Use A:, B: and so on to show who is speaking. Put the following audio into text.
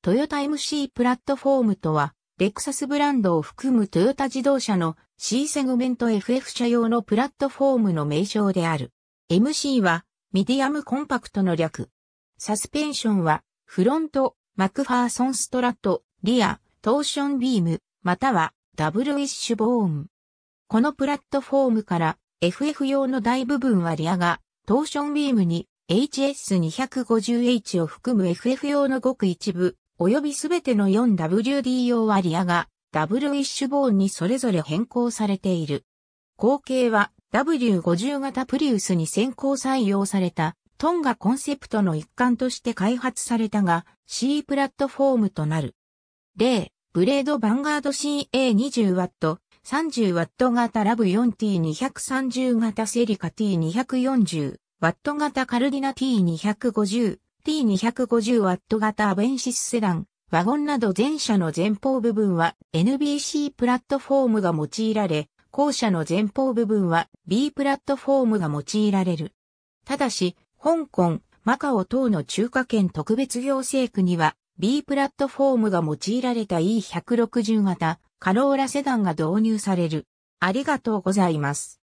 A: トヨタ MC プラットフォームとは、レクサスブランドを含むトヨタ自動車の C セグメント FF 車用のプラットフォームの名称である。MC は、ミディアムコンパクトの略。サスペンションは、フロント、マクファーソンストラット、リア、トーションビーム、または、ダブルウィッシュボーン。このプラットフォームから、FF 用の大部分はリアが、トーションビームに HS250H を含む FF 用のごく一部、及びすべての 4WD 用リアが、W ィッシュボーンにそれぞれ変更されている。後継は W50 型プリウスに先行採用されたトンガコンセプトの一環として開発されたが C プラットフォームとなる。例、ブレードヴァンガード CA20W、30W 型ラブ 4T230 型セリカ T240、ワット型カルディナ T250、ST250W 型アベンシスセダン、ワゴンなど前車の前方部分は NBC プラットフォームが用いられ、後車の前方部分は B プラットフォームが用いられる。ただし、香港、マカオ等の中華圏特別行政区には B プラットフォームが用いられた E160 型カローラセダンが導入される。ありがとうございます。